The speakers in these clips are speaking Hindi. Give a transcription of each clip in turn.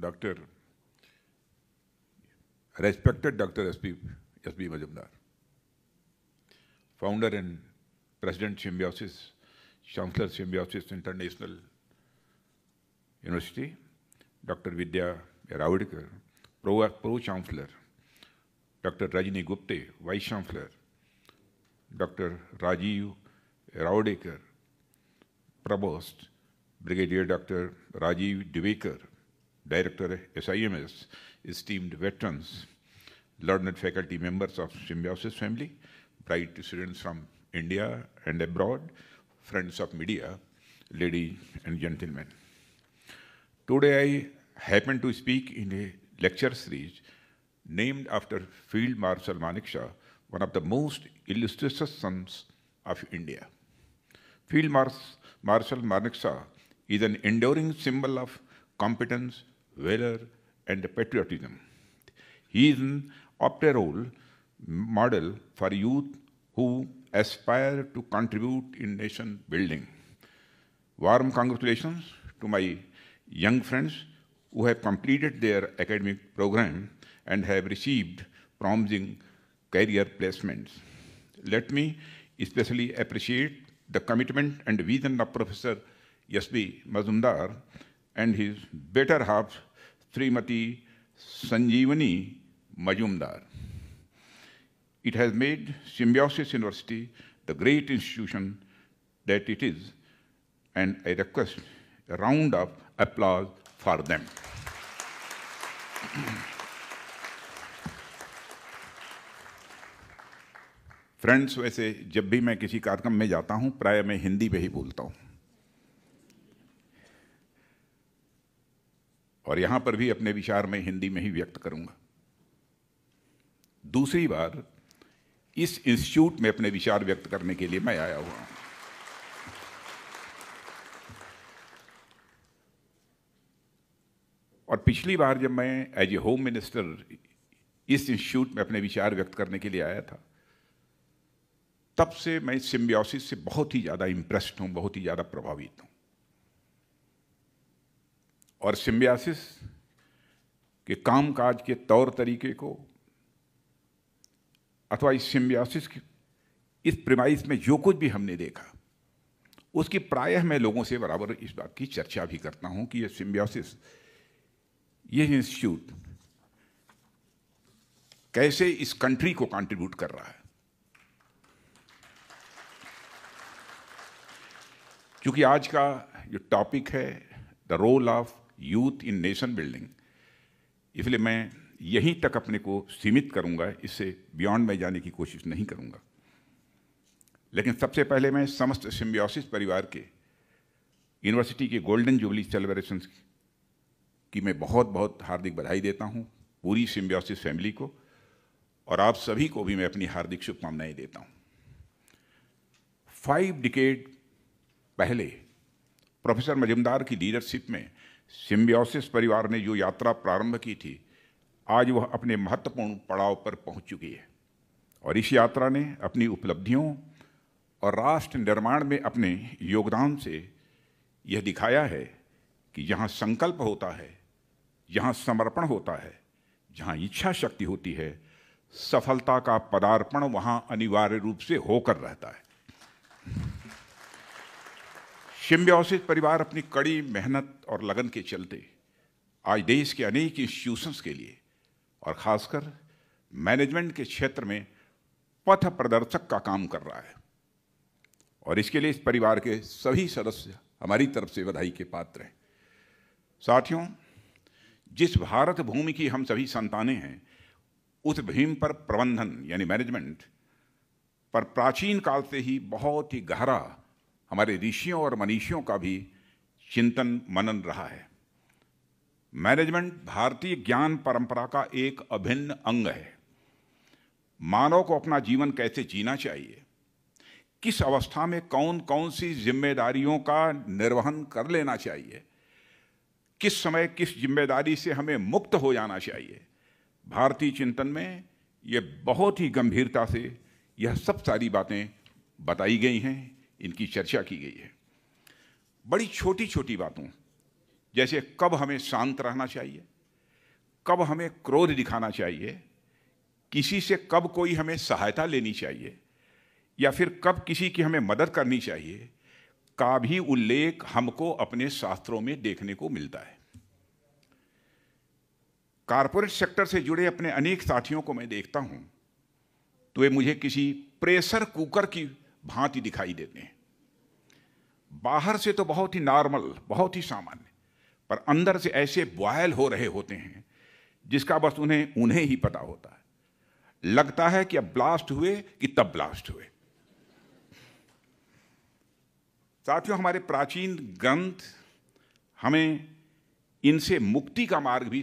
Doctor respected doctor S P S B Majumdar founder and president Symbiosis chancellor Symbiosis International University doctor Vidya Ravadkar pro pro chancellor doctor Rajani Gupte vice chancellor doctor Rajiv Ravadekar provost brigadier doctor Rajiv Divekar Director SIMS, esteemed veterans, learned faculty members of Symbiosis family, bright students from India and abroad, friends of media, ladies and gentlemen. Today I happen to speak in a lecture series named after Field Marshal Manik Shah, one of the most illustrious sons of India. Field Marshal Manik Shah is an enduring symbol of competence, valor, and patriotism. He is an optimal model for youth who aspire to contribute in nation building. Warm congratulations to my young friends who have completed their academic program and have received promising career placements. Let me especially appreciate the commitment and vision of Professor S.B. Mazumdar and his better half Shrimati Sanjeevani Majumdar it has made Symbiosis University the great institution that it is and I request round of applause for them friends वैसे जब भी मैं किसी कार्यक्रम में जाता हूँ प्राय मैं हिंदी में ही बोलता हूँ और यहां पर भी अपने विचार में हिंदी में ही व्यक्त करूंगा दूसरी बार इस इंस्टीट्यूट में अपने विचार व्यक्त करने के लिए मैं आया हुआ हूं और पिछली बार जब मैं एज ए होम मिनिस्टर इस इंस्टीट्यूट में अपने विचार व्यक्त करने के लिए आया था तब से मैं सिम्बियोसिस से बहुत ही ज़्यादा इंप्रेस्ड हूं बहुत ही ज़्यादा प्रभावित हूं और सिम्बियासिस के कामकाज के तौर तरीके को अथवा इस सिम्बियासिस की इस प्रिमाइस में जो कुछ भी हमने देखा उसकी प्रायः मैं लोगों से बराबर इस बात की चर्चा भी करता हूं कि यह सिम्बियासिस ये इंस्टीट्यूट कैसे इस कंट्री को कंट्रीब्यूट कर रहा है क्योंकि आज का जो टॉपिक है the role of youth in nation building इसलिए मैं यहीं तक अपने को सीमित करूंगा इससे बियॉन्ड में जाने की कोशिश नहीं करूंगा लेकिन सबसे पहले मैं समस्त सिम्बियोसिस परिवार के यूनिवर्सिटी के गोल्डन जुबली सेलिब्रेशन की मैं बहुत बहुत हार्दिक बधाई देता हूँ पूरी सिम्बियोसिस फैमिली को और आप सभी को भी मैं अपनी हार्दिक शुभकामनाएं देता हूँ फाइव डिकेड पहले प्रोफेसर मजुमदार की लीडरशिप में सिम्बियोसिस परिवार ने जो यात्रा प्रारंभ की थी आज वह अपने महत्वपूर्ण पड़ाव पर पहुंच चुकी है और इस यात्रा ने अपनी उपलब्धियों और राष्ट्र निर्माण में अपने योगदान से यह दिखाया है कि जहाँ संकल्प होता है जहाँ समर्पण होता है जहाँ इच्छा शक्ति होती है सफलता का पदार्पण वहाँ अनिवार्य रूप से होकर रहता है सिम्बियोसिस परिवार अपनी कड़ी मेहनत और लगन के चलते आज देश के अनेक इंस्टीट्यूशंस के लिए और ख़ासकर मैनेजमेंट के क्षेत्र में पथ प्रदर्शक का काम कर रहा है और इसके लिए इस परिवार के सभी सदस्य हमारी तरफ से बधाई के पात्र हैं साथियों जिस भारत भूमि की हम सभी संतानें हैं उस भीम पर प्रबंधन यानी मैनेजमेंट पर प्राचीन काल से ही बहुत ही गहरा हमारे ऋषियों और मनीषियों का भी चिंतन मनन रहा है मैनेजमेंट भारतीय ज्ञान परंपरा का एक अभिन्न अंग है मानव को अपना जीवन कैसे जीना चाहिए किस अवस्था में कौन कौन सी जिम्मेदारियों का निर्वहन कर लेना चाहिए किस समय किस जिम्मेदारी से हमें मुक्त हो जाना चाहिए भारतीय चिंतन में ये बहुत ही गंभीरता से यह सब सारी बातें बताई गई हैं इनकी चर्चा की गई है बड़ी छोटी छोटी बातों जैसे कब हमें शांत रहना चाहिए कब हमें क्रोध दिखाना चाहिए किसी से कब कोई हमें सहायता लेनी चाहिए या फिर कब किसी की हमें मदद करनी चाहिए का भी उल्लेख हमको अपने शास्त्रों में देखने को मिलता है कारपोरेट सेक्टर से जुड़े अपने अनेक साथियों को मैं देखता हूं तो वे मुझे किसी प्रेशर कुकर की भांति दिखाई देते हैं बाहर से तो बहुत ही नॉर्मल बहुत ही सामान्य पर अंदर से ऐसे बॉयल हो रहे होते हैं जिसका बस उन्हें उन्हें ही पता होता है लगता है कि अब ब्लास्ट हुए कि तब ब्लास्ट हुए साथियों हमारे प्राचीन ग्रंथ हमें इनसे मुक्ति का मार्ग भी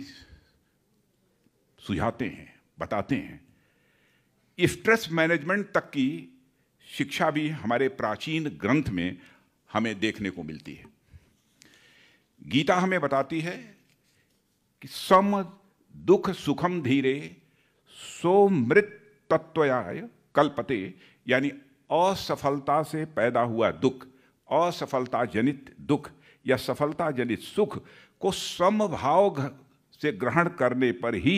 सुझाते हैं बताते हैं स्ट्रेस मैनेजमेंट तक की शिक्षा भी हमारे प्राचीन ग्रंथ में हमें देखने को मिलती है गीता हमें बताती है कि सम दुख सुखम धीरे सोमृत तत्वयाय कल्पते यानी असफलता से पैदा हुआ दुख असफलता जनित दुख या सफलता जनित सुख को समभाव से ग्रहण करने पर ही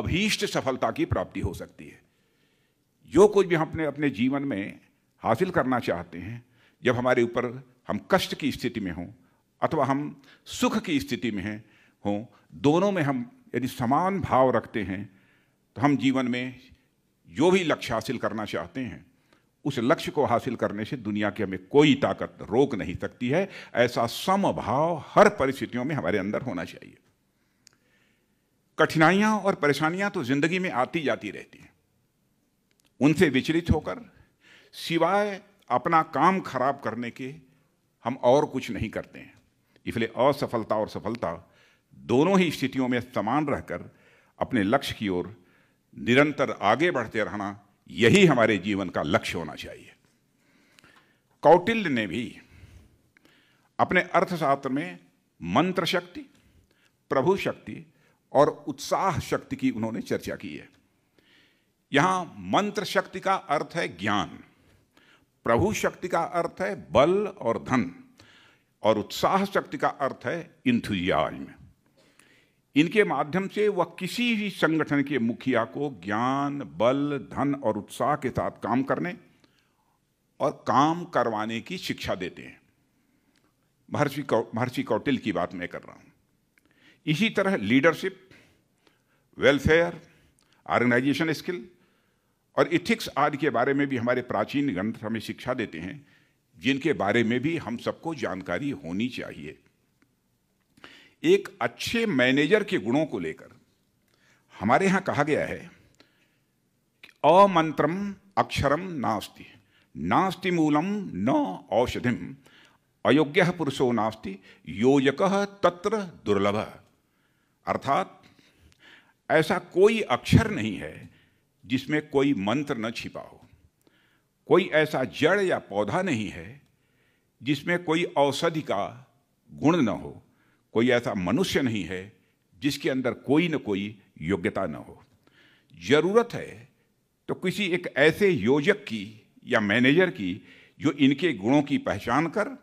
अभीष्ट सफलता की प्राप्ति हो सकती है जो कुछ भी हम अपने अपने जीवन में हासिल करना चाहते हैं जब हमारे ऊपर हम कष्ट की स्थिति में हों अथवा हम सुख की स्थिति में हैं हों दोनों में हम यदि समान भाव रखते हैं तो हम जीवन में जो भी लक्ष्य हासिल करना चाहते हैं उस लक्ष्य को हासिल करने से दुनिया की हमें कोई ताकत रोक नहीं सकती है ऐसा समभाव हर परिस्थितियों में हमारे अंदर होना चाहिए कठिनाइयाँ और परेशानियाँ तो ज़िंदगी में आती जाती रहती हैं उनसे विचलित होकर सिवाय अपना काम खराब करने के हम और कुछ नहीं करते हैं इसलिए असफलता और सफलता दोनों ही स्थितियों में समान रहकर अपने लक्ष्य की ओर निरंतर आगे बढ़ते रहना यही हमारे जीवन का लक्ष्य होना चाहिए कौटिल्य ने भी अपने अर्थशास्त्र में मंत्र शक्ति प्रभु शक्ति और उत्साह शक्ति की उन्होंने चर्चा की है यहां मंत्र शक्ति का अर्थ है ज्ञान प्रभु शक्ति का अर्थ है बल और धन और उत्साह शक्ति का अर्थ है इंथुजियाज्म इनके माध्यम से वह किसी भी संगठन के मुखिया को ज्ञान बल धन और उत्साह के साथ काम करने और काम करवाने की शिक्षा देते हैं महर्षि कौ महर्षि कौटिल की बात मैं कर रहा हूं इसी तरह लीडरशिप वेलफेयर ऑर्गेनाइजेशन स्किल और इथिक्स आदि के बारे में भी हमारे प्राचीन ग्रंथ हमें शिक्षा देते हैं जिनके बारे में भी हम सबको जानकारी होनी चाहिए एक अच्छे मैनेजर के गुणों को लेकर हमारे यहाँ कहा गया है अमंत्रम अक्षरम नास्ति नास्ति मूलम न औषधिम अयोग्य पुरुषो नास्ति योजक तत्र दुर्लभ अर्थात ऐसा कोई अक्षर नहीं है जिसमें कोई मंत्र न छिपा हो कोई ऐसा जड़ या पौधा नहीं है जिसमें कोई औषधि का गुण न हो कोई ऐसा मनुष्य नहीं है जिसके अंदर कोई न कोई योग्यता न हो जरूरत है तो किसी एक ऐसे योजक की या मैनेजर की जो इनके गुणों की पहचान कर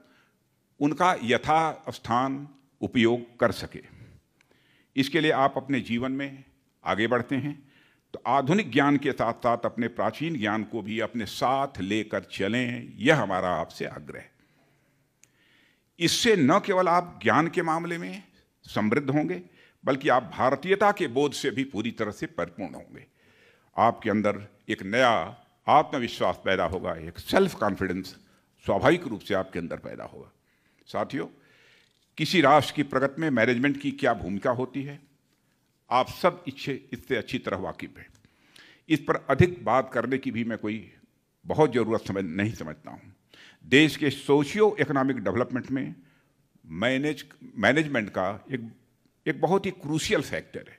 उनका यथा स्थान उपयोग कर सके इसके लिए आप अपने जीवन में आगे बढ़ते हैं तो आधुनिक ज्ञान के साथ साथ अपने प्राचीन ज्ञान को भी अपने साथ लेकर चलें यह हमारा आपसे आग्रह इससे न केवल आप ज्ञान के मामले में समृद्ध होंगे बल्कि आप भारतीयता के बोध से भी पूरी तरह से परिपूर्ण होंगे आपके अंदर एक नया आत्मविश्वास पैदा होगा एक सेल्फ कॉन्फिडेंस स्वाभाविक रूप से आपके अंदर पैदा होगा साथियों किसी राष्ट्र की प्रगति में मैनेजमेंट की क्या भूमिका होती है आप सब इच्छे इससे अच्छी तरह वाकिफ़ हैं इस पर अधिक बात करने की भी मैं कोई बहुत ज़रूरत समझ नहीं समझता हूँ देश के सोशियो इकोनॉमिक डेवलपमेंट में मैनेज मैनेजमेंट का एक एक बहुत ही क्रूशियल फैक्टर है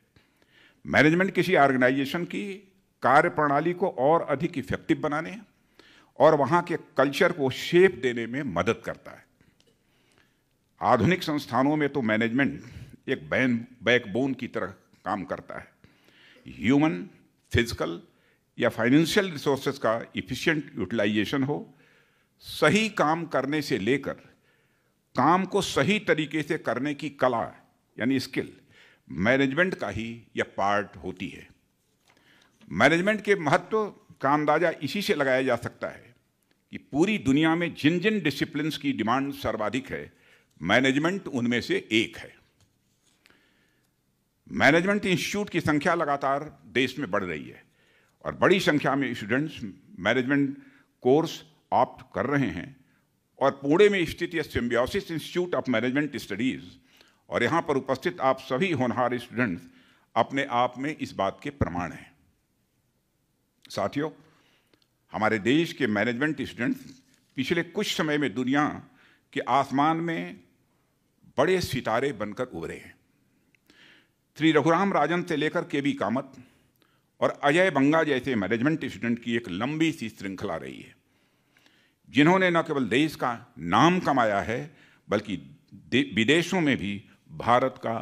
मैनेजमेंट किसी ऑर्गेनाइजेशन की कार्य प्रणाली को और अधिक इफेक्टिव बनाने और वहाँ के कल्चर को शेप देने में मदद करता है आधुनिक संस्थानों में तो मैनेजमेंट एक बैन बैकबोन की तरह काम करता है ह्यूमन फिजिकल या फाइनेंशियल रिसोर्सेज का इफिशियंट यूटिलाइजेशन हो सही काम करने से लेकर काम को सही तरीके से करने की कला यानी स्किल मैनेजमेंट का ही यह पार्ट होती है मैनेजमेंट के महत्व का अंदाज़ा इसी से लगाया जा सकता है कि पूरी दुनिया में जिन जिन डिसिप्लिन की डिमांड सर्वाधिक है मैनेजमेंट उनमें से एक है मैनेजमेंट इंस्टीट्यूट की संख्या लगातार देश में बढ़ रही है और बड़ी संख्या में स्टूडेंट्स मैनेजमेंट कोर्स ऑप्ट कर रहे हैं और पुणे में स्थित यह Symbiosis Institute of Management Studies और यहाँ पर उपस्थित आप सभी होनहार स्टूडेंट्स अपने आप में इस बात के प्रमाण हैं साथियों हमारे देश के मैनेजमेंट स्टूडेंट्स पिछले कुछ समय में दुनिया के आसमान में बड़े सितारे बनकर उभरे हैं श्री रघुराम राजन से लेकर के बी कामत और अजय बंगा जैसे मैनेजमेंट स्टूडेंट की एक लंबी सी श्रृंखला रही है जिन्होंने न केवल देश का नाम कमाया है बल्कि विदेशों में भी भारत का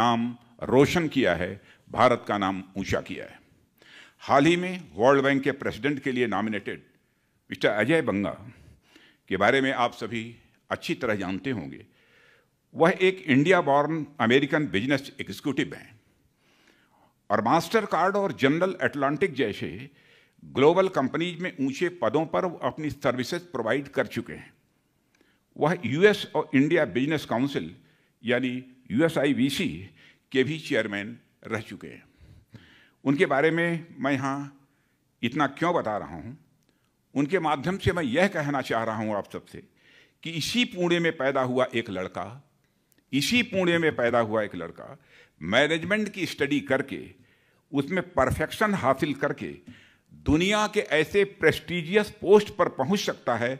नाम रोशन किया है भारत का नाम ऊंचा किया है हाल ही में वर्ल्ड बैंक के प्रेसिडेंट के लिए नॉमिनेटेड मिस्टर अजय बंगा के बारे में आप सभी अच्छी तरह जानते होंगे वह एक India born American business executive हैं और मास्टर कार्ड और जनरल एटलांटिक जैसे ग्लोबल कंपनीज में ऊंचे पदों पर अपनी सर्विसेज प्रोवाइड कर चुके हैं वह यूएस और इंडिया बिजनेस काउंसिल यानी यूएसआईबीसी के भी चेयरमैन रह चुके हैं उनके बारे में मैं यहाँ इतना क्यों बता रहा हूँ उनके माध्यम से मैं यह कहना चाह रहा हूँ आप सबसे कि इसी पुणे में पैदा हुआ एक लड़का इसी पुणे में पैदा हुआ एक लड़का मैनेजमेंट की स्टडी करके उसमें परफेक्शन हासिल करके दुनिया के ऐसे प्रेस्टिजियस पोस्ट पर पहुंच सकता है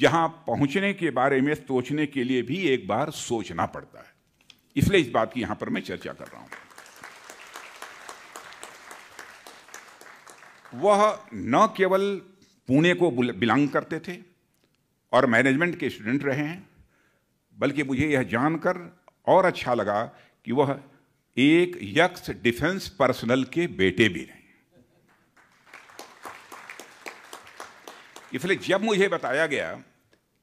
जहां पहुंचने के बारे में सोचने के लिए भी एक बार सोचना पड़ता है इसलिए इस बात की यहां पर मैं चर्चा कर रहा हूं वह न केवल पुणे को बिलोंग करते थे और मैनेजमेंट के स्टूडेंट रहे हैं बल्कि मुझे यह जानकर और अच्छा लगा कि वह एक यक्स डिफेंस पर्सनल के बेटे भी रहे इसलिए जब मुझे बताया गया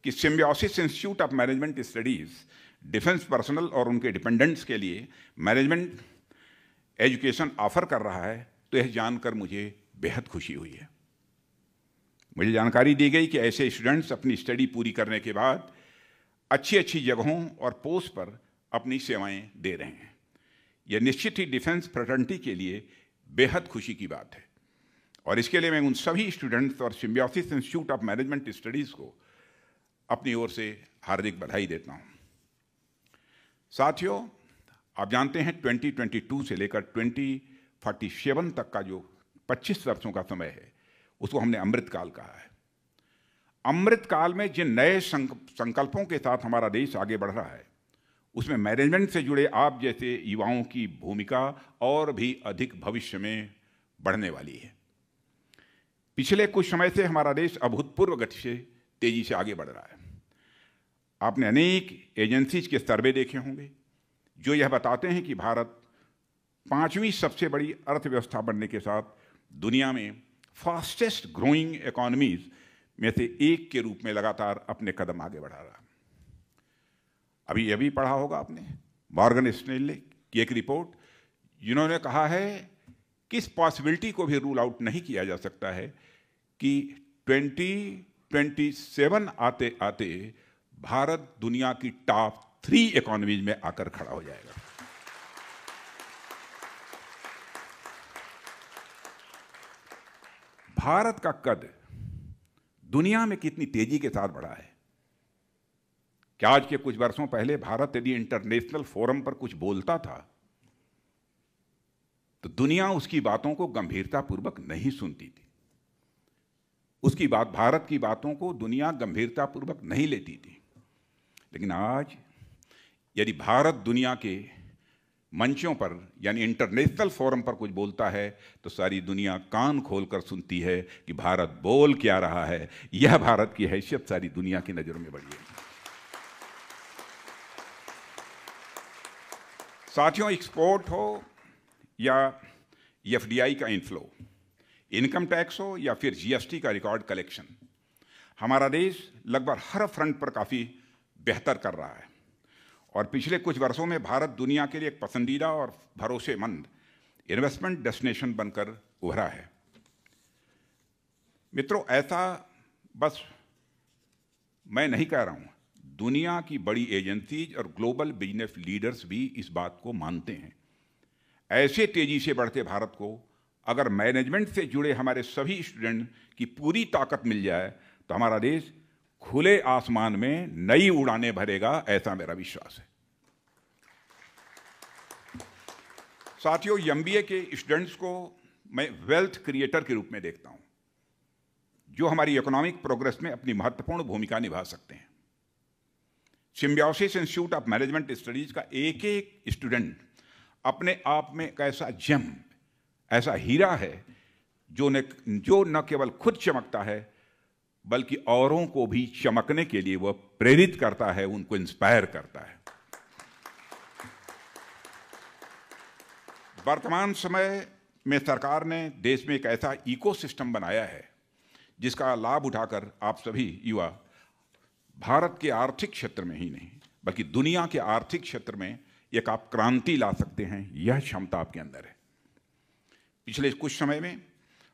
कि Symbiosis Institute of Management Studies defence personnel और उनके डिपेंडेंट्स के लिए मैनेजमेंट एजुकेशन ऑफर कर रहा है तो यह जानकर मुझे बेहद खुशी हुई है मुझे जानकारी दी गई कि ऐसे स्टूडेंट्स अपनी स्टडी पूरी करने के बाद अच्छी अच्छी जगहों और पोस्ट पर अपनी सेवाएं दे रहे हैं यह निश्चित ही डिफेंस फ्रटर्निटी के लिए बेहद खुशी की बात है और इसके लिए मैं उन सभी स्टूडेंट्स और Symbiosis Institute of Management Studies को अपनी ओर से हार्दिक बधाई देता हूँ साथियों आप जानते हैं 2022 से लेकर 2047 तक का जो 25 वर्षों का समय है उसको हमने अमृतकाल कहा है अमृत काल में जिन नए संकल्पों के साथ हमारा देश आगे बढ़ रहा है उसमें मैनेजमेंट से जुड़े आप जैसे युवाओं की भूमिका और भी अधिक भविष्य में बढ़ने वाली है पिछले कुछ समय से हमारा देश अभूतपूर्व गति से तेजी से आगे बढ़ रहा है आपने अनेक एजेंसीज के सर्वे देखे होंगे जो यह बताते हैं कि भारत पांचवी सबसे बड़ी अर्थव्यवस्था बनने के साथ दुनिया में फास्टेस्ट ग्रोइंग इकोनॉमीज़ में से एक के रूप में लगातार अपने कदम आगे बढ़ा रहा अभी यह भी पढ़ा होगा आपने मॉर्गन स्टेनले की एक रिपोर्ट जिन्होंने कहा है कि इस पॉसिबिलिटी को भी रूल आउट नहीं किया जा सकता है कि 2027 आते आते भारत दुनिया की टॉप थ्री इकोनॉमीज में आकर खड़ा हो जाएगा भारत का कद दुनिया में कितनी तेजी के साथ बढ़ा है क्या आज के कुछ वर्षों पहले भारत यदि इंटरनेशनल फोरम पर कुछ बोलता था तो दुनिया उसकी बातों को गंभीरतापूर्वक नहीं सुनती थी उसकी बात भारत की बातों को दुनिया गंभीरतापूर्वक नहीं लेती थी लेकिन आज यदि भारत दुनिया के मंचों पर यानी इंटरनेशनल फोरम पर कुछ बोलता है तो सारी दुनिया कान खोलकर सुनती है कि भारत बोल क्या रहा है यह भारत की हैसियत सारी दुनिया की नज़रों में बढ़ी है साथियों एक्सपोर्ट हो या एफ का इनफ्लो इनकम टैक्स हो या फिर जीएसटी का रिकॉर्ड कलेक्शन हमारा देश लगभग हर फ्रंट पर काफ़ी बेहतर कर रहा है और पिछले कुछ वर्षों में भारत दुनिया के लिए एक पसंदीदा और भरोसेमंद इन्वेस्टमेंट डेस्टिनेशन बनकर उभरा है मित्रों ऐसा बस मैं नहीं कह रहा हूं दुनिया की बड़ी एजेंसीज और ग्लोबल बिजनेस लीडर्स भी इस बात को मानते हैं ऐसे तेज़ी से बढ़ते भारत को अगर मैनेजमेंट से जुड़े हमारे सभी स्टूडेंट की पूरी ताकत मिल जाए तो हमारा देश खुले आसमान में नई उड़ाने भरेगा ऐसा मेरा विश्वास है साथियों एम के स्टूडेंट्स को मैं वेल्थ क्रिएटर के रूप में देखता हूं जो हमारी इकोनॉमिक प्रोग्रेस में अपनी महत्वपूर्ण भूमिका निभा सकते हैं Symbiosis Institute of Management Studies का एक एक स्टूडेंट अपने आप में एक ऐसा जम ऐसा हीरा है जो न जो न केवल खुद चमकता है बल्कि औरों को भी चमकने के लिए वह प्रेरित करता है उनको इंस्पायर करता है वर्तमान समय में सरकार ने देश में एक ऐसा इकोसिस्टम बनाया है जिसका लाभ उठाकर आप सभी युवा भारत के आर्थिक क्षेत्र में ही नहीं बल्कि दुनिया के आर्थिक क्षेत्र में एक आप क्रांति ला सकते हैं यह क्षमता आपके अंदर है पिछले कुछ समय में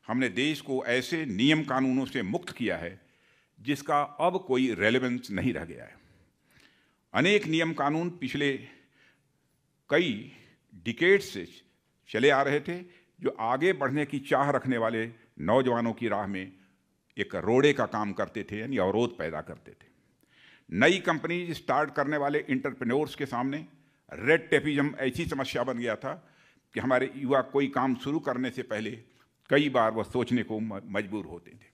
हमने देश को ऐसे नियम कानूनों से मुक्त किया है जिसका अब कोई रेलेवेंस नहीं रह गया है अनेक नियम कानून पिछले कई डिकेट से चले आ रहे थे जो आगे बढ़ने की चाह रखने वाले नौजवानों की राह में एक रोड़े का काम करते थे यानी अवरोध पैदा करते थे नई कंपनी स्टार्ट करने वाले इंटरप्रेन्योर्स के सामने रेड टेपिजम ऐसी समस्या बन गया था कि हमारे युवा कोई काम शुरू करने से पहले कई बार वह सोचने को मजबूर होते थे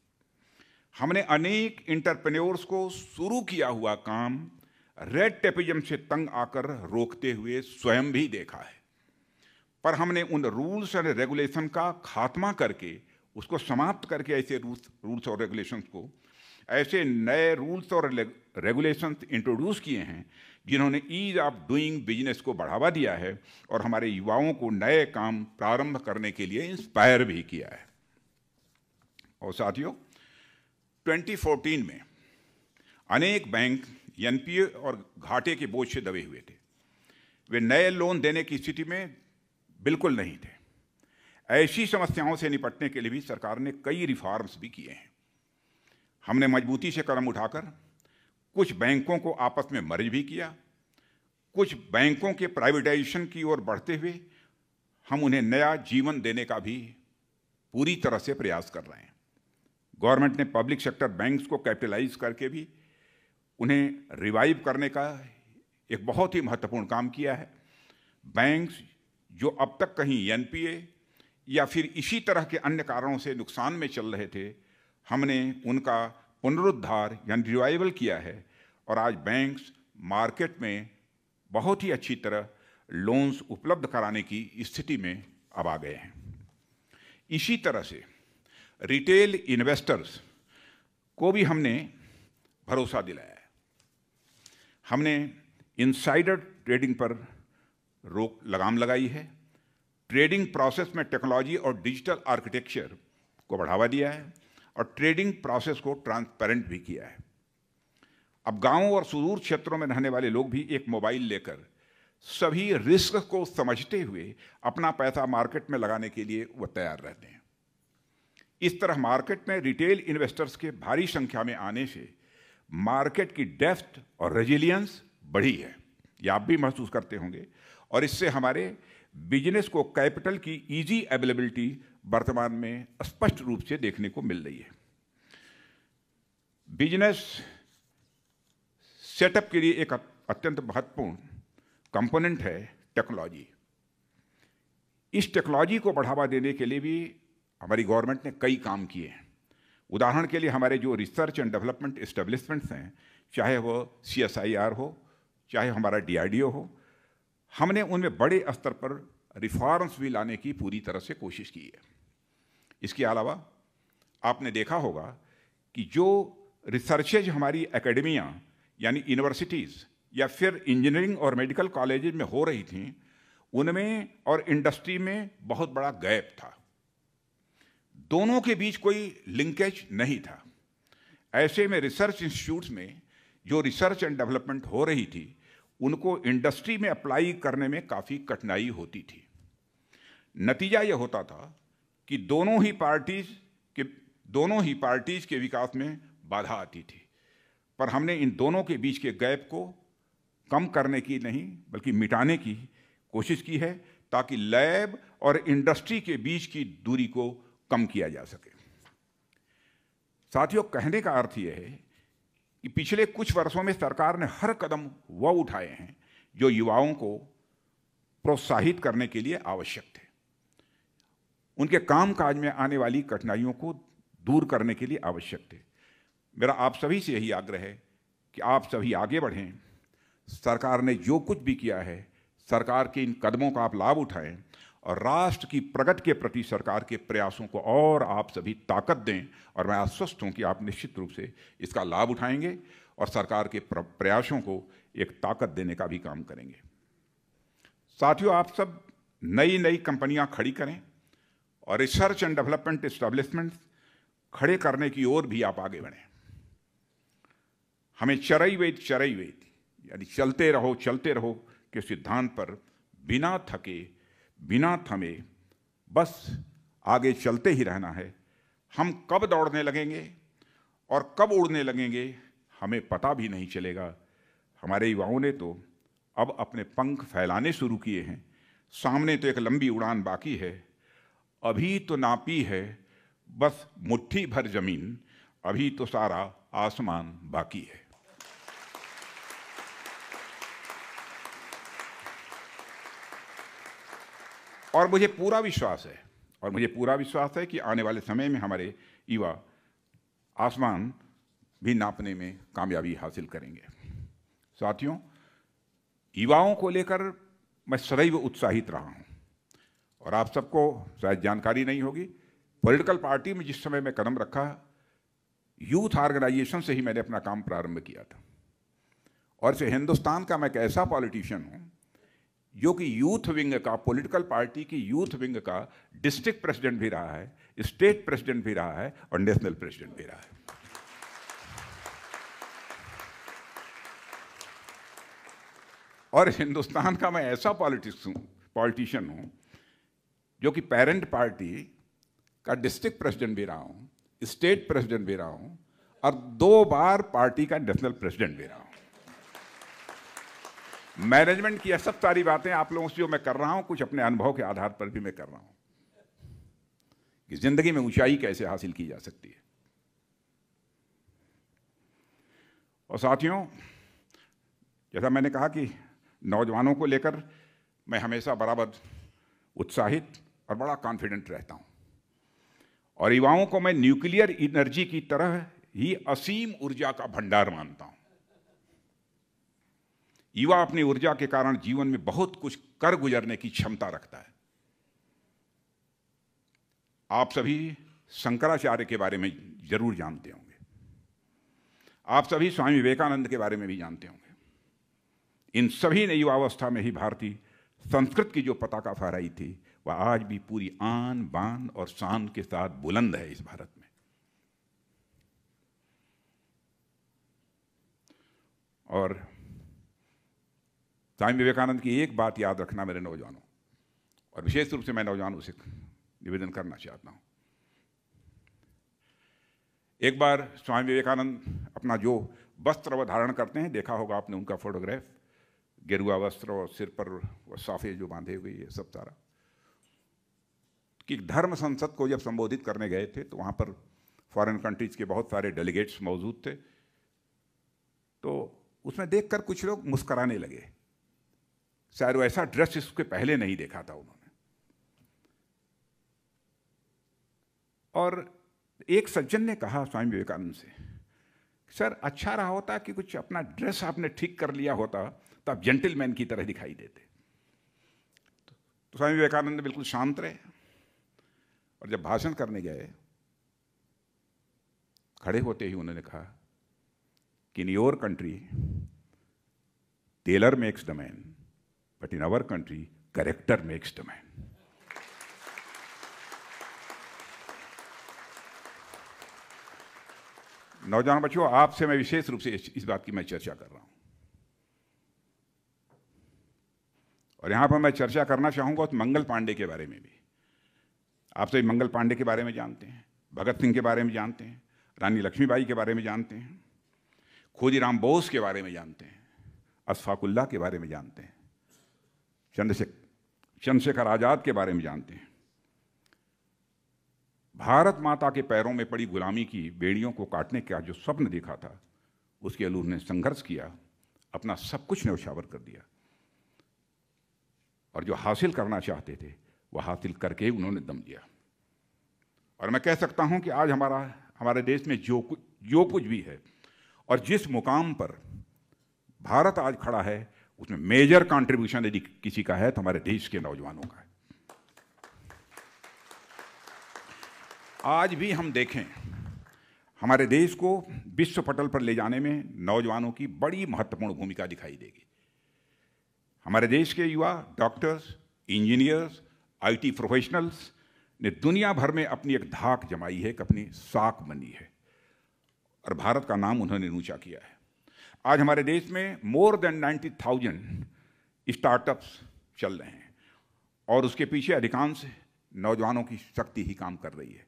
हमने अनेक इंटरप्रेन्योर्स को शुरू किया हुआ काम रेड टेपिज्म से तंग आकर रोकते हुए स्वयं भी देखा है पर हमने उन रूल्स एंड रेगुलेशन का खात्मा करके उसको समाप्त करके ऐसे रूल्स रूल्स और रेगुलेशंस को ऐसे नए रूल्स और रेगुलेशंस इंट्रोड्यूस किए हैं जिन्होंने ईज ऑफ डूइंग बिजनेस को बढ़ावा दिया है और हमारे युवाओं को नए काम प्रारंभ करने के लिए इंस्पायर भी किया है और साथियों 2014 में अनेक बैंक एनपीए और घाटे के बोझ से दबे हुए थे वे नए लोन देने की स्थिति में बिल्कुल नहीं थे ऐसी समस्याओं से निपटने के लिए भी सरकार ने कई रिफॉर्म्स भी किए हैं हमने मजबूती से कदम उठाकर कुछ बैंकों को आपस में मर्ज भी किया कुछ बैंकों के प्राइवेटाइजेशन की ओर बढ़ते हुए हम उन्हें नया जीवन देने का भी पूरी तरह से प्रयास कर रहे हैं गवर्नमेंट ने पब्लिक सेक्टर बैंक्स को कैपिटलाइज करके भी उन्हें रिवाइव करने का एक बहुत ही महत्वपूर्ण काम किया है बैंक्स जो अब तक कहीं एनपीए या फिर इसी तरह के अन्य कारणों से नुकसान में चल रहे थे हमने उनका पुनरुद्धार यानी रिवाइवल किया है और आज बैंक्स मार्केट में बहुत ही अच्छी तरह लोन्स उपलब्ध कराने की स्थिति में अब आ गए हैं इसी तरह से रिटेल इन्वेस्टर्स को भी हमने भरोसा दिलाया है हमने इनसाइडर ट्रेडिंग पर रोक लगाम लगाई है ट्रेडिंग प्रोसेस में टेक्नोलॉजी और डिजिटल आर्किटेक्चर को बढ़ावा दिया है और ट्रेडिंग प्रोसेस को ट्रांसपेरेंट भी किया है अब गांवों और सुदूर क्षेत्रों में रहने वाले लोग भी एक मोबाइल लेकर सभी रिस्क को समझते हुए अपना पैसा मार्केट में लगाने के लिए वह तैयार रहते हैं इस तरह मार्केट में रिटेल इन्वेस्टर्स के भारी संख्या में आने से मार्केट की डेफ्थ और रेजिलियंस बढ़ी है यह आप भी महसूस करते होंगे और इससे हमारे बिजनेस को कैपिटल की इजी अवेलेबिलिटी वर्तमान में स्पष्ट रूप से देखने को मिल रही है बिजनेस सेटअप के लिए एक अत्यंत महत्वपूर्ण कंपोनेंट है टेक्नोलॉजी इस टेक्नोलॉजी को बढ़ावा देने के लिए भी हमारी गवर्नमेंट ने कई काम किए हैं उदाहरण के लिए हमारे जो रिसर्च एंड डेवलपमेंट इस्टेब्लिशमेंट्स हैं चाहे वो सी हो चाहे हमारा डी हो हमने उनमें बड़े स्तर पर रिफॉर्म्स भी लाने की पूरी तरह से कोशिश की है इसके अलावा आपने देखा होगा कि जो रिसर्चेज हमारी एकेडमियाँ यानी यूनिवर्सिटीज़ या फिर इंजीनियरिंग और मेडिकल कॉलेज में हो रही थी उनमें और इंडस्ट्री में बहुत बड़ा गैप था दोनों के बीच कोई लिंकेज नहीं था ऐसे में रिसर्च इंस्टीट्यूट में जो रिसर्च एंड डेवलपमेंट हो रही थी उनको इंडस्ट्री में अप्लाई करने में काफ़ी कठिनाई होती थी नतीजा यह होता था कि दोनों ही पार्टीज के दोनों ही पार्टीज के विकास में बाधा आती थी पर हमने इन दोनों के बीच के गैप को कम करने की नहीं बल्कि मिटाने की कोशिश की है ताकि लैब और इंडस्ट्री के बीच की दूरी को कम किया जा सके साथियों कहने का अर्थ यह है कि पिछले कुछ वर्षों में सरकार ने हर कदम वह उठाए हैं जो युवाओं को प्रोत्साहित करने के लिए आवश्यक थे उनके काम काज में आने वाली कठिनाइयों को दूर करने के लिए आवश्यक थे मेरा आप सभी से यही आग्रह है कि आप सभी आगे बढ़ें सरकार ने जो कुछ भी किया है सरकार के इन कदमों का आप लाभ उठाएं और राष्ट्र की प्रगति के प्रति सरकार के प्रयासों को और आप सभी ताकत दें और मैं आश्वस्त हूँ कि आप निश्चित रूप से इसका लाभ उठाएंगे और सरकार के प्रयासों को एक ताकत देने का भी काम करेंगे साथियों आप सब नई नई कंपनियां खड़ी करें और रिसर्च एंड डेवलपमेंट इस्टेब्लिशमेंट खड़े करने की ओर भी आप आगे बढ़ें हमें चरई वेद चरई वेद यानी चलते रहो चलते रहो के सिद्धांत पर बिना थके बिना थमे बस आगे चलते ही रहना है हम कब दौड़ने लगेंगे और कब उड़ने लगेंगे हमें पता भी नहीं चलेगा हमारे युवाओं ने तो अब अपने पंख फैलाने शुरू किए हैं सामने तो एक लंबी उड़ान बाकी है अभी तो नापी है बस मुट्ठी भर जमीन अभी तो सारा आसमान बाकी है और मुझे पूरा विश्वास है और मुझे पूरा विश्वास है कि आने वाले समय में हमारे युवा आसमान भी नापने में कामयाबी हासिल करेंगे साथियों युवाओं को लेकर मैं सदैव उत्साहित रहा हूँ और आप सबको शायद जानकारी नहीं होगी पॉलिटिकल पार्टी में जिस समय मैं कदम रखा यूथ ऑर्गेनाइजेशन से ही मैंने अपना काम प्रारंभ किया था और से हिंदुस्तान का मैं एक ऐसा पॉलिटिशियन हूँ जो कि यूथ विंग का पॉलिटिकल पार्टी की यूथ विंग का डिस्ट्रिक्ट प्रेसिडेंट भी रहा है स्टेट प्रेसिडेंट भी रहा है और नेशनल प्रेसिडेंट भी रहा है और हिंदुस्तान का मैं ऐसा पॉलिटिक्स हूँ पॉलिटिशियन हूँ जो कि पेरेंट पार्टी का डिस्ट्रिक्ट प्रेसिडेंट भी रहा हूँ स्टेट प्रेसिडेंट भी रहा हूँ और दो बार पार्टी का नेशनल प्रेसिडेंट भी रहा हूँ मैनेजमेंट की यह सब सारी बातें आप लोगों से जो मैं कर रहा हूं कुछ अपने अनुभव के आधार पर भी मैं कर रहा हूं कि जिंदगी में ऊंचाई कैसे हासिल की जा सकती है और साथियों जैसा मैंने कहा कि नौजवानों को लेकर मैं हमेशा बराबर उत्साहित और बड़ा कॉन्फिडेंट रहता हूं और युवाओं को मैं न्यूक्लियर एनर्जी की तरह ही असीम ऊर्जा का भंडार मानता हूं युवा अपनी ऊर्जा के कारण जीवन में बहुत कुछ कर गुजरने की क्षमता रखता है आप सभी शंकराचार्य के बारे में जरूर जानते होंगे आप सभी स्वामी विवेकानंद के बारे में भी जानते होंगे इन सभी ने युवावस्था में ही भारतीय संस्कृत की जो पताका फहराई थी वह आज भी पूरी आन बान और शान के साथ बुलंद है इस भारत में और स्वामी विवेकानंद की एक बात याद रखना मेरे नौजवानों और विशेष रूप से मैं नौजवानों से निवेदन करना चाहता हूँ एक बार स्वामी विवेकानंद अपना जो वस्त्र धारण करते हैं देखा होगा आपने उनका फोटोग्राफ गेरुआ वस्त्र और सिर पर वो साफे जो बांधे हुए ये सब सारा कि धर्म संसद को जब संबोधित करने गए थे तो वहाँ पर फॉरेन कंट्रीज के बहुत सारे डेलीगेट्स मौजूद थे तो उसमें देखकर कुछ लोग मुस्कराने लगे शायद वो ऐसा ड्रेस इसके पहले नहीं देखा था उन्होंने और एक सज्जन ने कहा स्वामी विवेकानंद से सर अच्छा रहा होता कि कुछ अपना ड्रेस आपने ठीक कर लिया होता तो आप जेंटलमैन की तरह दिखाई देते तो स्वामी विवेकानंद बिल्कुल शांत रहे और जब भाषण करने गए खड़े होते ही उन्होंने कहा कि in your country tailor makes the man But in our country, character makes the man. नौजवान बच्चों आपसे मैं विशेष रूप से इस बात की मैं चर्चा कर रहा हूं और यहां पर मैं चर्चा करना चाहूंगा मंगल पांडे के बारे में भी आप सभी मंगल पांडे के बारे में जानते हैं भगत सिंह के बारे में जानते हैं रानी लक्ष्मीबाई के बारे में जानते हैं राम बोस के बारे में जानते हैं अशफाकुल्ला के बारे में जानते हैं चंद्रशेखर चंद्रशेखर आजाद के बारे में जानते हैं भारत माता के पैरों में पड़ी गुलामी की बेड़ियों को काटने का जो स्वप्न देखा था उसके अलू ने संघर्ष किया अपना सब कुछ ने उछावर कर दिया और जो हासिल करना चाहते थे वह हासिल करके उन्होंने दम लिया और मैं कह सकता हूं कि आज हमारा हमारे देश में जो कुछ जो कुछ भी है और जिस मुकाम पर भारत आज खड़ा है उसमें मेजर कॉन्ट्रीब्यूशन यदि किसी का है तो हमारे देश के नौजवानों का है आज भी हम देखें हमारे देश को विश्व पटल पर ले जाने में नौजवानों की बड़ी महत्वपूर्ण भूमिका दिखाई देगी हमारे देश के युवा डॉक्टर्स इंजीनियर्स आईटी प्रोफेशनल्स ने दुनिया भर में अपनी एक धाक जमाई है एक अपनी साख बनी है और भारत का नाम उन्होंने ऊंचा किया है आज हमारे देश में more than ninety thousand startups चल रहे हैं और उसके पीछे अधिकांश नौजवानों की शक्ति ही काम कर रही है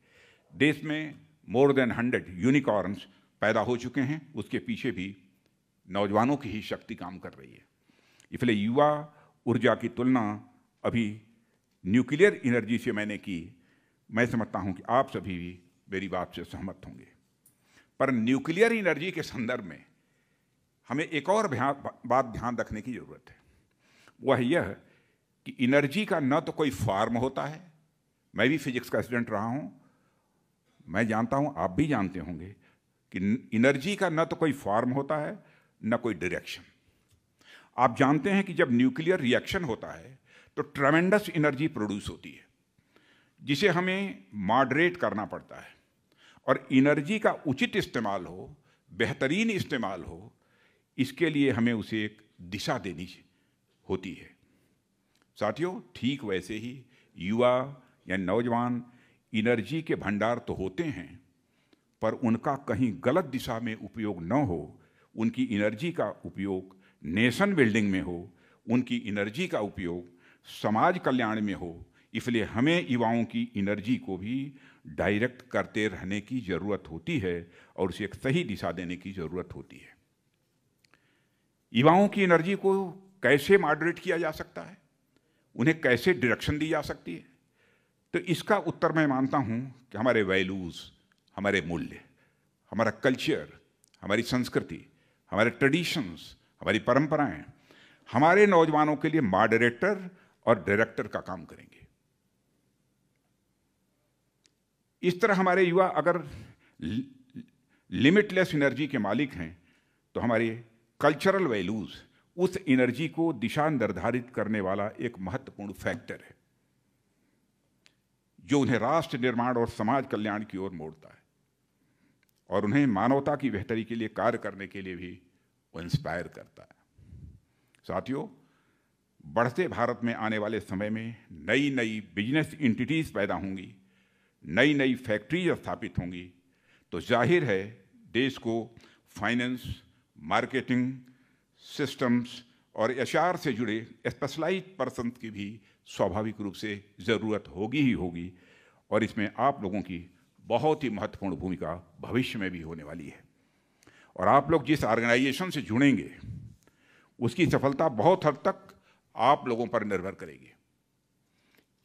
देश में मोर देन हंड्रेड यूनिकॉर्न्स पैदा हो चुके हैं उसके पीछे भी नौजवानों की ही शक्ति काम कर रही है इसलिए युवा ऊर्जा की तुलना अभी न्यूक्लियर एनर्जी से मैंने की मैं समझता हूं कि आप सभी भी मेरी बात से सहमत होंगे पर न्यूक्लियर एनर्जी के संदर्भ में हमें एक और बात ध्यान रखने की ज़रूरत है वह यह कि एनर्जी का न तो कोई फार्म होता है मैं भी फिजिक्स का स्टूडेंट रहा हूँ मैं जानता हूँ आप भी जानते होंगे कि एनर्जी का न तो कोई फॉर्म होता है न कोई डायरेक्शन आप जानते हैं कि जब न्यूक्लियर रिएक्शन होता है तो ट्रमेंडस एनर्जी प्रोड्यूस होती है जिसे हमें मॉडरेट करना पड़ता है और एनर्जी का उचित इस्तेमाल हो बेहतरीन इस्तेमाल हो इसके लिए हमें उसे एक दिशा देनी होती है साथियों ठीक वैसे ही युवा या नौजवान एनर्जी के भंडार तो होते हैं पर उनका कहीं गलत दिशा में उपयोग न हो उनकी एनर्जी का उपयोग नेशन बिल्डिंग में हो उनकी एनर्जी का उपयोग समाज कल्याण में हो इसलिए हमें युवाओं की एनर्जी को भी डायरेक्ट करते रहने की ज़रूरत होती है और उसे एक सही दिशा देने की ज़रूरत होती है युवाओं की एनर्जी को कैसे मॉडरेट किया जा सकता है उन्हें कैसे डायरेक्शन दी जा सकती है तो इसका उत्तर मैं मानता हूं कि हमारे वैल्यूज़ हमारे मूल्य हमारा कल्चर हमारी संस्कृति हमारे ट्रेडिशंस हमारी परंपराएं हमारे नौजवानों के लिए मॉडरेटर और डायरेक्टर का काम करेंगे इस तरह हमारे युवा अगर लिमिटलेस एनर्जी के मालिक हैं तो हमारी कल्चरल वैल्यूज़ उस एनर्जी को दिशा निर्धारित करने वाला एक महत्वपूर्ण फैक्टर है जो उन्हें राष्ट्र निर्माण और समाज कल्याण की ओर मोड़ता है और उन्हें मानवता की बेहतरी के लिए कार्य करने के लिए भी वो इंस्पायर करता है साथियों बढ़ते भारत में आने वाले समय में नई नई बिजनेस इंटिटीज़ पैदा होंगी नई नई फैक्ट्रीज स्थापित होंगी तो जाहिर है देश को फाइनेंस मार्केटिंग सिस्टम्स और एच से जुड़े स्पेशलाइज पर्सन की भी स्वाभाविक रूप से ज़रूरत होगी ही होगी और इसमें आप लोगों की बहुत ही महत्वपूर्ण भूमिका भविष्य में भी होने वाली है और आप लोग जिस ऑर्गेनाइजेशन से जुड़ेंगे उसकी सफलता बहुत हद तक आप लोगों पर निर्भर करेगी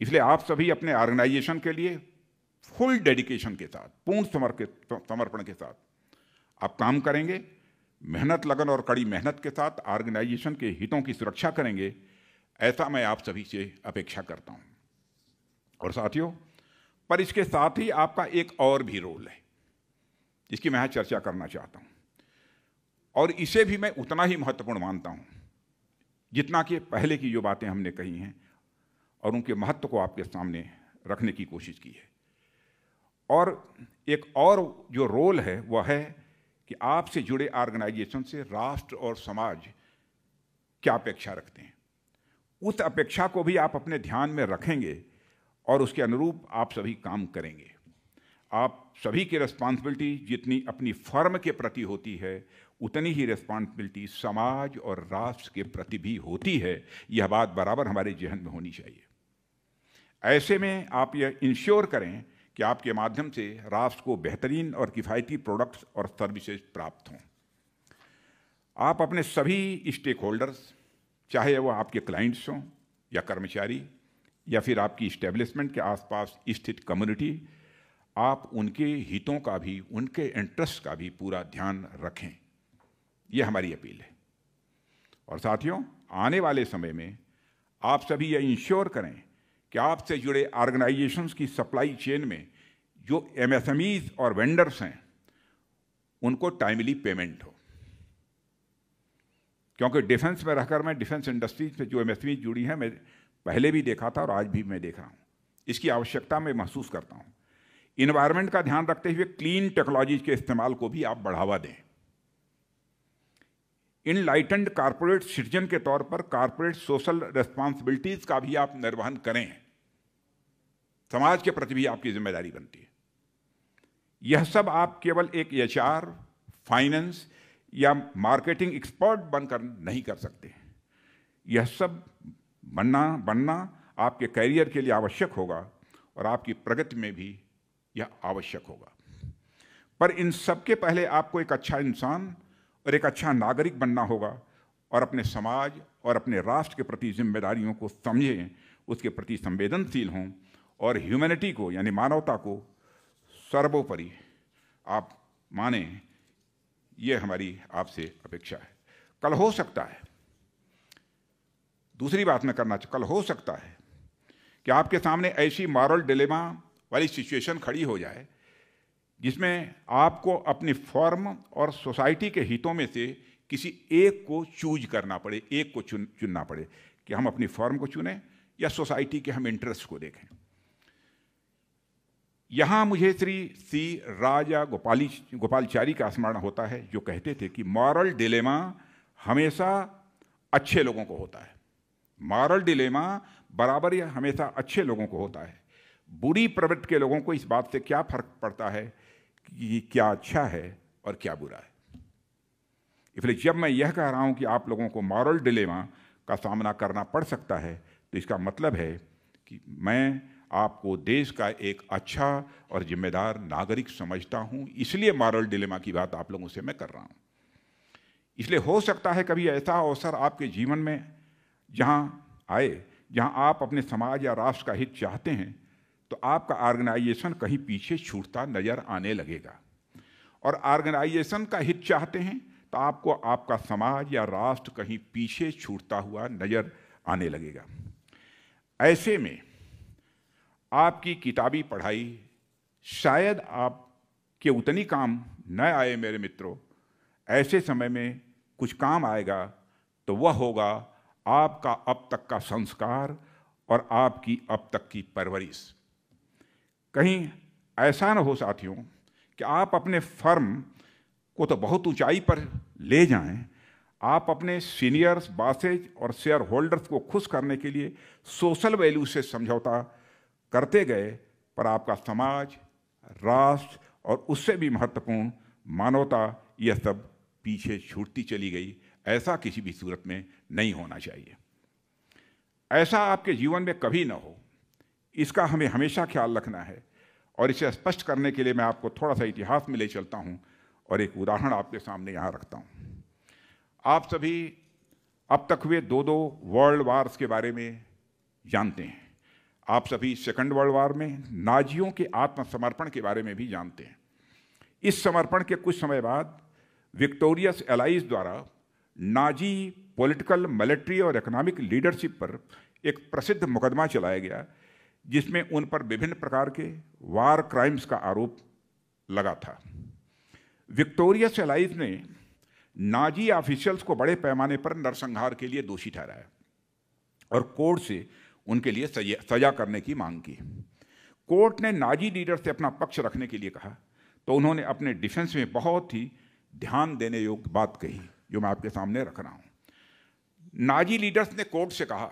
इसलिए आप सभी अपने ऑर्गेनाइजेशन के लिए फुल डेडिकेशन के साथ पूर्ण समर्पण के साथ आप काम करेंगे मेहनत लगन और कड़ी मेहनत के साथ ऑर्गेनाइजेशन के हितों की सुरक्षा करेंगे ऐसा मैं आप सभी से अपेक्षा करता हूं और साथियों पर इसके साथ ही आपका एक और भी रोल है जिसकी मैं चर्चा करना चाहता हूँ और इसे भी मैं उतना ही महत्वपूर्ण मानता हूँ जितना कि पहले की जो बातें हमने कही हैं और उनके महत्व को आपके सामने रखने की कोशिश की है और एक और जो रोल है वह है कि आपसे जुड़े ऑर्गेनाइजेशन से राष्ट्र और समाज क्या अपेक्षा रखते हैं उस अपेक्षा को भी आप अपने ध्यान में रखेंगे और उसके अनुरूप आप सभी काम करेंगे आप सभी की रिस्पॉन्सिबिलिटी जितनी अपनी फर्म के प्रति होती है उतनी ही रिस्पॉन्सिबिलिटी समाज और राष्ट्र के प्रति भी होती है यह बात बराबर हमारे जहन में होनी चाहिए ऐसे में आप यह इंश्योर करें कि आपके माध्यम से राष्ट्र को बेहतरीन और किफ़ायती प्रोडक्ट्स और सर्विसेज प्राप्त हों आप अपने सभी स्टेक होल्डर्स चाहे वह आपके क्लाइंट्स हों या कर्मचारी या फिर आपकी इस्टेब्लिशमेंट के आसपास स्थित कम्युनिटी आप उनके हितों का भी उनके इंटरेस्ट का भी पूरा ध्यान रखें यह हमारी अपील है और साथियों आने वाले समय में आप सभी यह इंश्योर करें कि आपसे जुड़े ऑर्गेनाइजेशंस की सप्लाई चेन में जो एमएसएमईज और वेंडर्स हैं उनको टाइमली पेमेंट हो क्योंकि डिफेंस में रहकर मैं डिफेंस इंडस्ट्री से जो एमएसएमई जुड़ी है मैं पहले भी देखा था और आज भी मैं देख रहा हूँ इसकी आवश्यकता मैं महसूस करता हूँ इन्वायरमेंट का ध्यान रखते हुए क्लीन टेक्नोलॉजीज के इस्तेमाल को भी आप बढ़ावा दें इन लाइटेंड कारपोरेट सिटीजन के तौर पर कारपोरेट सोशल रेस्पॉन्सिबिलिटीज का भी आप निर्वहन करें समाज के प्रति भी आपकी जिम्मेदारी बनती है यह सब आप केवल एक एच फाइनेंस या मार्केटिंग एक्सपर्ट बनकर नहीं कर सकते यह सब बनना बनना आपके करियर के लिए आवश्यक होगा और आपकी प्रगति में भी यह आवश्यक होगा पर इन सब के पहले आपको एक अच्छा इंसान और एक अच्छा नागरिक बनना होगा और अपने समाज और अपने राष्ट्र के प्रति जिम्मेदारियों को समझें उसके प्रति संवेदनशील हों और ह्यूमैनिटी को यानी मानवता को सर्वोपरि आप माने ये हमारी आपसे अपेक्षा है कल हो सकता है दूसरी बात मैं करना कल हो सकता है कि आपके सामने ऐसी मॉरल डिलेमा वाली सिचुएशन खड़ी हो जाए जिसमें आपको अपनी फॉर्म और सोसाइटी के हितों में से किसी एक को चूज करना पड़े एक को चुन चुनना पड़े कि हम अपनी फॉर्म को चुनें या सोसाइटी के हम इंटरेस्ट को देखें यहाँ मुझे श्री सी राजा गोपाली गोपालचारी का स्मरण होता है जो कहते थे कि मॉरल डिलेमा हमेशा अच्छे लोगों को होता है मॉरल डिलेमा बराबर या हमेशा अच्छे लोगों को होता है बुरी प्रवृत्ति के लोगों को इस बात से क्या फर्क पड़ता है कि क्या अच्छा है और क्या बुरा है इसलिए जब मैं यह कह रहा हूँ कि आप लोगों को मॉरल डिलेमा का सामना करना पड़ सकता है तो इसका मतलब है कि मैं आपको देश का एक अच्छा और जिम्मेदार नागरिक समझता हूं इसलिए मॉरल डिलेमा की बात आप लोगों से मैं कर रहा हूं इसलिए हो सकता है कभी ऐसा अवसर आपके जीवन में जहां आए जहां आप अपने समाज या राष्ट्र का हित चाहते हैं तो आपका ऑर्गेनाइजेशन कहीं पीछे छूटता नज़र आने लगेगा और ऑर्गेनाइजेशन का हित चाहते हैं तो आपको आपका समाज या राष्ट्र कहीं पीछे छूटता हुआ नज़र आने लगेगा ऐसे में आपकी किताबी पढ़ाई शायद आप के उतनी काम न आए मेरे मित्रों ऐसे समय में कुछ काम आएगा तो वह होगा आपका अब तक का संस्कार और आपकी अब तक की परवरिश कहीं ऐसा न हो साथियों कि आप अपने फर्म को तो बहुत ऊंचाई पर ले जाएं आप अपने सीनियर्स बासेज और शेयर होल्डर्स को खुश करने के लिए सोशल वैल्यू से समझौता करते गए पर आपका समाज राष्ट्र और उससे भी महत्वपूर्ण मानवता यह सब पीछे छूटती चली गई ऐसा किसी भी सूरत में नहीं होना चाहिए ऐसा आपके जीवन में कभी ना हो इसका हमें हमेशा ख्याल रखना है और इसे स्पष्ट करने के लिए मैं आपको थोड़ा सा इतिहास में ले चलता हूँ और एक उदाहरण आपके सामने यहाँ रखता हूँ आप सभी अब तक हुए दो दो वर्ल्ड वार्स के बारे में जानते हैं आप सभी सेकंड वर्ल्ड वार में नाजियों के आत्मसमर्पण के बारे में भी जानते हैं इस समर्पण के कुछ समय बाद विक्टोरियस एलाइज द्वारा नाजी पॉलिटिकल मिलिट्री और इकोनॉमिक लीडरशिप पर एक प्रसिद्ध मुकदमा चलाया गया जिसमें उन पर विभिन्न प्रकार के वार क्राइम्स का आरोप लगा था विक्टोरियस एलाइज ने नाजी ऑफिशियल्स को बड़े पैमाने पर नरसंहार के लिए दोषी ठहराया और कोर्ट से उनके लिए सजा करने की मांग की कोर्ट ने नाजी लीडर से अपना पक्ष रखने के लिए कहा तो उन्होंने अपने डिफेंस में बहुत ही ध्यान देने योग्य बात कही जो मैं आपके सामने रख रहा हूं नाजी लीडर्स ने कोर्ट से कहा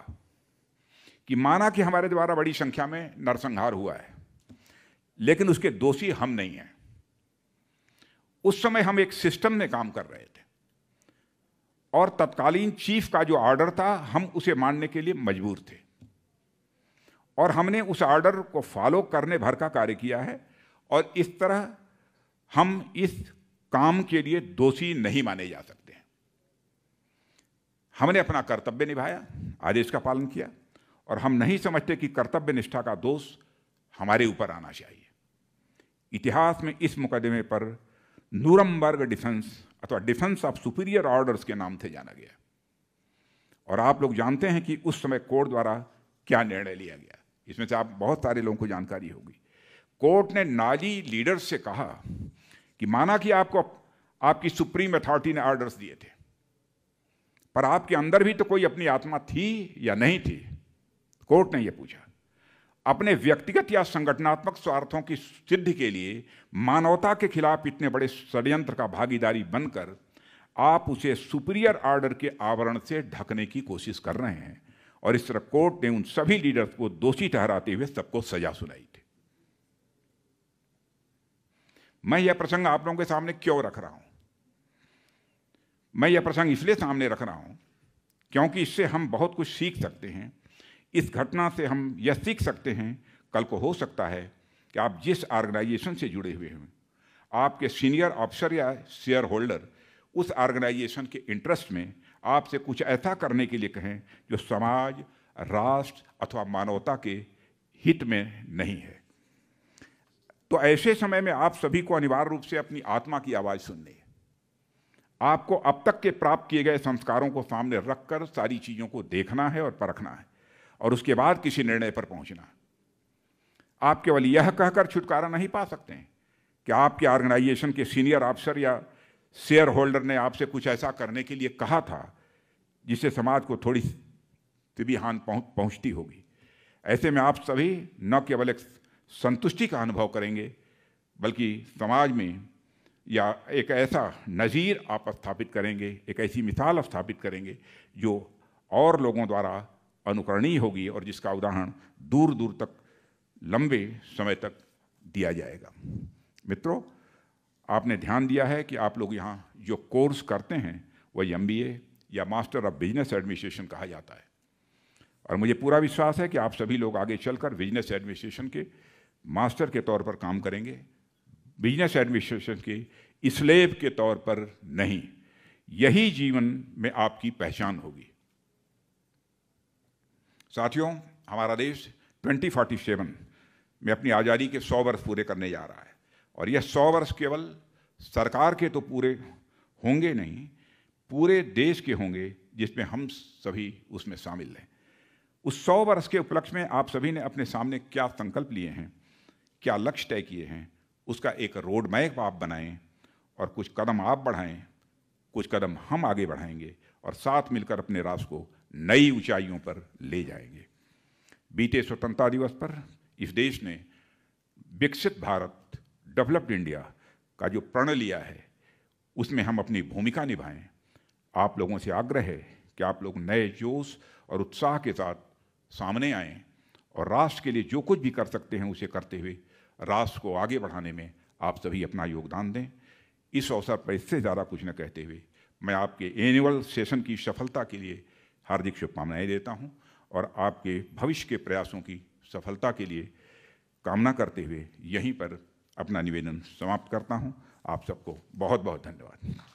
कि माना कि हमारे द्वारा बड़ी संख्या में नरसंहार हुआ है लेकिन उसके दोषी हम नहीं हैं उस समय हम एक सिस्टम में काम कर रहे थे और तत्कालीन चीफ का जो ऑर्डर था हम उसे मानने के लिए मजबूर थे और हमने उस ऑर्डर को फॉलो करने भर का कार्य किया है और इस तरह हम इस काम के लिए दोषी नहीं माने जा सकते हैं हमने अपना कर्तव्य निभाया आदेश का पालन किया और हम नहीं समझते कि कर्तव्य निष्ठा का दोष हमारे ऊपर आना चाहिए इतिहास में इस मुकदमे पर नूरमबर्ग डिफेंस अथवा डिफेंस ऑफ सुपीरियर ऑर्डर्स के नाम से जाना गया और आप लोग जानते हैं कि उस समय कोर्ट द्वारा क्या निर्णय लिया गया इसमें से आप बहुत सारे लोगों को जानकारी होगी कोर्ट ने नाली लीडर से कहा कि माना कि आपको आपकी सुप्रीम अथॉरिटी ने ऑर्डर्स दिए थे पर आपके अंदर भी तो कोई अपनी आत्मा थी या नहीं थी कोर्ट ने यह पूछा अपने व्यक्तिगत या संगठनात्मक स्वार्थों की सिद्धि के लिए मानवता के खिलाफ इतने बड़े षड्यंत्र का भागीदारी बनकर आप उसे सुपीरियर ऑर्डर के आवरण से ढकने की कोशिश कर रहे हैं और इस तरह कोर्ट ने उन सभी लीडर्स को दोषी ठहराते हुए सबको सजा सुनाई थी मैं यह प्रसंग आप लोगों के सामने क्यों रख रहा हूं मैं यह प्रसंग इसलिए सामने रख रहा हूं क्योंकि इससे हम बहुत कुछ सीख सकते हैं इस घटना से हम यह सीख सकते हैं कल को हो सकता है कि आप जिस ऑर्गेनाइजेशन से जुड़े हुए हैं आपके सीनियर ऑफिसर या शेयर होल्डर उस ऑर्गेनाइजेशन के इंटरेस्ट में आपसे कुछ ऐसा करने के लिए कहें जो समाज राष्ट्र अथवा मानवता के हित में नहीं है तो ऐसे समय में आप सभी को अनिवार्य रूप से अपनी आत्मा की आवाज़ सुननी है आपको अब तक के प्राप्त किए गए संस्कारों को सामने रखकर सारी चीज़ों को देखना है और परखना है और उसके बाद किसी निर्णय पर पहुंचना आप केवल यह कहकर छुटकारा नहीं पा सकते हैं कि आपके ऑर्गेनाइजेशन के सीनियर ऑफिसर या शेयर होल्डर ने आपसे कुछ ऐसा करने के लिए कहा था जिससे समाज को थोड़ी तिबिहान पहुँच पहुँचती होगी ऐसे में आप सभी न केवल एक संतुष्टि का अनुभव करेंगे बल्कि समाज में या एक ऐसा नज़ीर आप स्थापित करेंगे एक ऐसी मिसाल स्थापित करेंगे जो और लोगों द्वारा अनुकरणीय होगी और जिसका उदाहरण दूर दूर तक लंबे समय तक दिया जाएगा मित्रों आपने ध्यान दिया है कि आप लोग यहाँ जो कोर्स करते हैं वही एम या मास्टर ऑफ बिजनेस एडमिनिस्ट्रेशन कहा जाता है और मुझे पूरा विश्वास है कि आप सभी लोग आगे चलकर बिजनेस एडमिनिस्ट्रेशन के मास्टर के तौर पर काम करेंगे बिजनेस एडमिनिस्ट्रेशन के स्लेब के तौर पर नहीं यही जीवन में आपकी पहचान होगी साथियों हमारा देश 2047 में अपनी आज़ादी के 100 वर्ष पूरे करने जा रहा है और यह सौ वर्ष केवल सरकार के तो पूरे होंगे नहीं पूरे देश के होंगे जिसमें हम सभी उसमें शामिल हैं उस सौ वर्ष के उपलक्ष्य में आप सभी ने अपने सामने क्या संकल्प लिए हैं क्या लक्ष्य तय किए हैं उसका एक रोड मैप आप बनाएं और कुछ कदम आप बढ़ाएं कुछ कदम हम आगे बढ़ाएंगे और साथ मिलकर अपने राष्ट्र को नई ऊंचाइयों पर ले जाएंगे बीते स्वतंत्रता दिवस पर इस देश ने विकसित भारत डेवलप्ड इंडिया का जो प्रण लिया है उसमें हम अपनी भूमिका निभाएं आप लोगों से आग्रह है कि आप लोग नए जोश और उत्साह के साथ सामने आएँ और राष्ट्र के लिए जो कुछ भी कर सकते हैं उसे करते हुए राष्ट्र को आगे बढ़ाने में आप सभी अपना योगदान दें इस अवसर पर इससे ज़्यादा कुछ न कहते हुए मैं आपके एनुअल सेशन की सफलता के लिए हार्दिक शुभकामनाएं देता हूं और आपके भविष्य के प्रयासों की सफलता के लिए कामना करते हुए यहीं पर अपना निवेदन समाप्त करता हूँ आप सबको बहुत बहुत धन्यवाद